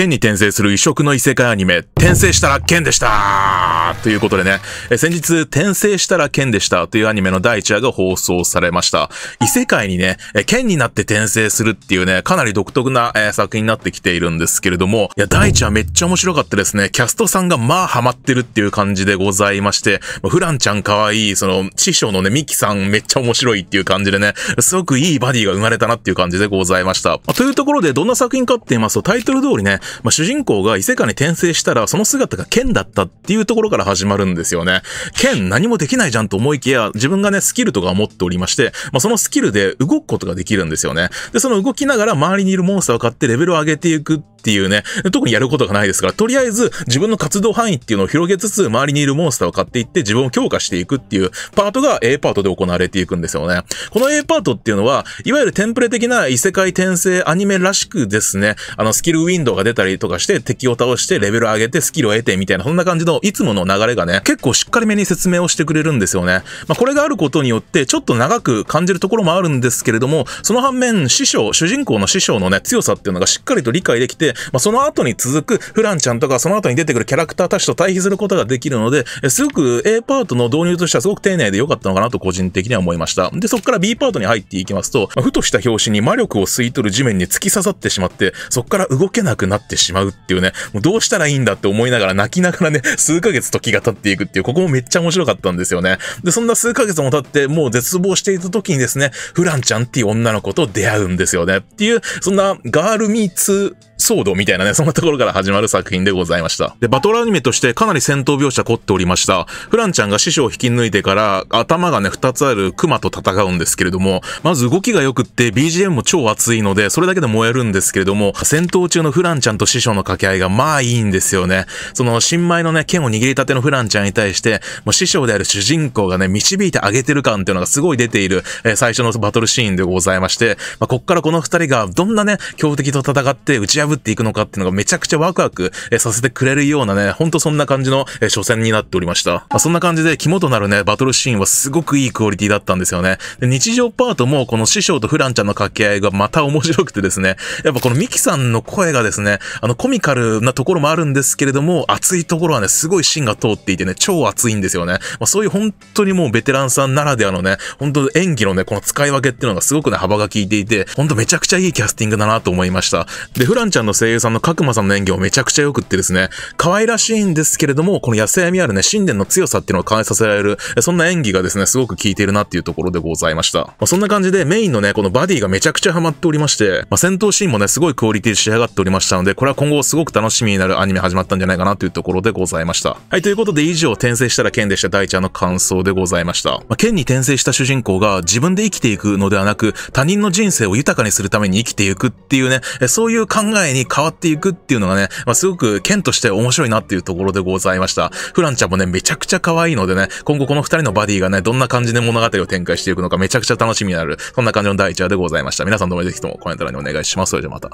天に転生する異色の異世界アニメ、転生したら剣でしたということでね、え先日、転生したら剣でしたというアニメの第1話が放送されました。異世界にね、え剣になって転生するっていうね、かなり独特な、え作品になってきているんですけれども、いや、第1話めっちゃ面白かったですね。キャストさんがまあハマってるっていう感じでございまして、フランちゃん可愛い、その、師匠のね、ミキさんめっちゃ面白いっていう感じでね、すごくいいバディが生まれたなっていう感じでございました。というところで、どんな作品かって言いますと、タイトル通りね、まあ、主人公が異世界に転生したら、その姿が剣だったっていうところから始まるんですよね。剣何もできないじゃんと思いきや、自分がね、スキルとか持っておりまして、まあ、そのスキルで動くことができるんですよね。で、その動きながら周りにいるモンスターを買ってレベルを上げていくっっていうね、特にやることがないですから、とりあえず自分の活動範囲っていうのを広げつつ、周りにいるモンスターを買っていって自分を強化していくっていうパートが A パートで行われていくんですよね。この A パートっていうのは、いわゆるテンプレ的な異世界転生アニメらしくですね、あのスキルウィンドウが出たりとかして敵を倒してレベル上げてスキルを得てみたいな、そんな感じのいつもの流れがね、結構しっかりめに説明をしてくれるんですよね。まあ、これがあることによって、ちょっと長く感じるところもあるんですけれども、その反面、師匠、主人公の師匠のね、強さっていうのがしっかりと理解できて、まあ、その後に続くフランちゃんとかその後に出てくるキャラクターたちと対比することができるので、すごく A パートの導入としてはすごく丁寧で良かったのかなと個人的には思いました。で、そこから B パートに入っていきますと、まあ、ふとした拍子に魔力を吸い取る地面に突き刺さってしまって、そこから動けなくなってしまうっていうね、もうどうしたらいいんだって思いながら泣きながらね、数ヶ月時が経っていくっていう、ここもめっちゃ面白かったんですよね。で、そんな数ヶ月も経って、もう絶望していた時にですね、フランちゃんっていう女の子と出会うんですよね。っていう、そんなガールミーツードみたいなね、そんなところから始まる作品でございました。で、バトルアニメとしてかなり戦闘描写凝っておりました。フランちゃんが師匠を引き抜いてから頭がね、二つある熊と戦うんですけれども、まず動きが良くって BGM も超熱いので、それだけで燃えるんですけれども、戦闘中のフランちゃんと師匠の掛け合いがまあいいんですよね。その新米のね、剣を握りたてのフランちゃんに対して、もう師匠である主人公がね、導いてあげてる感っていうのがすごい出ている、えー、最初のバトルシーンでございまして、まあ、こっからこの二人がどんなね、強敵と戦って打ち破ってっていくのかっていうのがめちゃくちゃワクワクさせてくれるようなね、ほんとそんな感じの初戦になっておりました。まあ、そんな感じで肝となるね、バトルシーンはすごくいいクオリティだったんですよね。で日常パートもこの師匠とフランちゃんの掛け合いがまた面白くてですね、やっぱこのミキさんの声がですね、あのコミカルなところもあるんですけれども、熱いところはね、すごい芯が通っていてね、超熱いんですよね。まあ、そういう本当にもうベテランさんならではのね、本当演技のね、この使い分けっていうのがすごくね、幅が効いていて、ほんとめちゃくちゃいいキャスティングだなと思いました。で、フランちゃんゃんの声優さんの角間さんの演技をめちゃくちゃ良くってですね、可愛らしいんですけれども、この野生味あるね、信念の強さっていうのを感じさせられる、そんな演技がですね、すごく効いてるなっていうところでございました。まあ、そんな感じでメインのね、このバディがめちゃくちゃハマっておりまして、まあ、戦闘シーンもね、すごいクオリティ仕上がっておりましたので、これは今後すごく楽しみになるアニメ始まったんじゃないかなというところでございました。はい、ということで以上、転生したら剣でした大ちゃんの感想でございました。まあ、剣に転生した主人公が自分で生きていくのではなく、他人の人生を豊かにするために生きていくっていうね、そういう考え前に変わっていくっていうのがね、まあ、すごく剣として面白いなっていうところでございました。フランちゃんもね、めちゃくちゃ可愛いのでね、今後この二人のバディがね、どんな感じで物語を展開していくのかめちゃくちゃ楽しみになる、そんな感じの第一話でございました。皆さんどうもぜひともコメント欄にお願いします。それではまた。